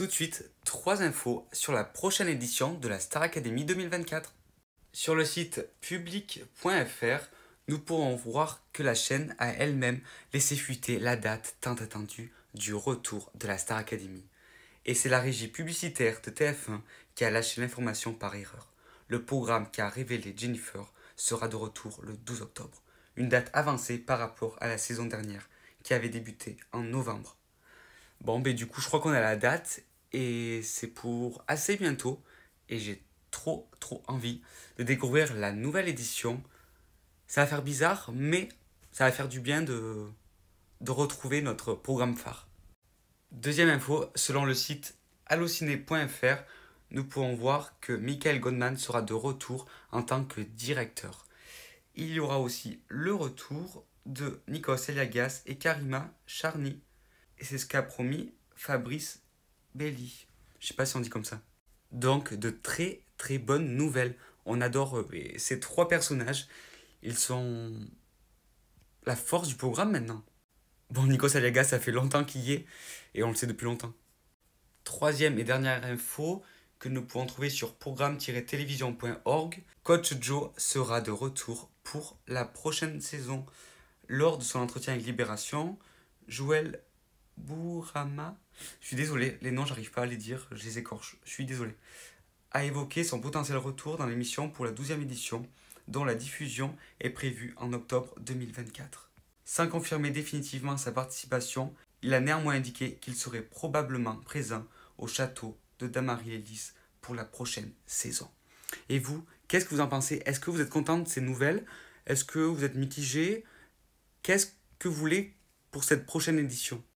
Tout de suite, trois infos sur la prochaine édition de la Star Academy 2024. Sur le site public.fr, nous pourrons voir que la chaîne a elle-même laissé fuiter la date tant attendue du retour de la Star Academy. Et c'est la régie publicitaire de TF1 qui a lâché l'information par erreur. Le programme qui a révélé Jennifer sera de retour le 12 octobre, une date avancée par rapport à la saison dernière qui avait débuté en novembre. Bon, ben du coup, je crois qu'on a la date et c'est pour assez bientôt et j'ai trop trop envie de découvrir la nouvelle édition. Ça va faire bizarre mais ça va faire du bien de, de retrouver notre programme phare. Deuxième info, selon le site allociné.fr, nous pouvons voir que Michael Goldman sera de retour en tant que directeur. Il y aura aussi le retour de Nico Eliagas et Karima Charny. Et c'est ce qu'a promis Fabrice Belli. Je sais pas si on dit comme ça. Donc, de très très bonnes nouvelles. On adore euh, ces trois personnages. Ils sont la force du programme maintenant. Bon, Nico Aliaga, ça fait longtemps qu'il y est, et on le sait depuis longtemps. Troisième et dernière info que nous pouvons trouver sur programme-télévision.org, Coach Joe sera de retour pour la prochaine saison. Lors de son entretien avec Libération, Joël Bourama, je suis désolé, les noms, j'arrive pas à les dire, je les écorche, je suis désolé, a évoqué son potentiel retour dans l'émission pour la 12e édition, dont la diffusion est prévue en octobre 2024. Sans confirmer définitivement sa participation, il a néanmoins indiqué qu'il serait probablement présent au château de damarie ellis pour la prochaine saison. Et vous, qu'est-ce que vous en pensez Est-ce que vous êtes content de ces nouvelles Est-ce que vous êtes mitigé Qu'est-ce que vous voulez pour cette prochaine édition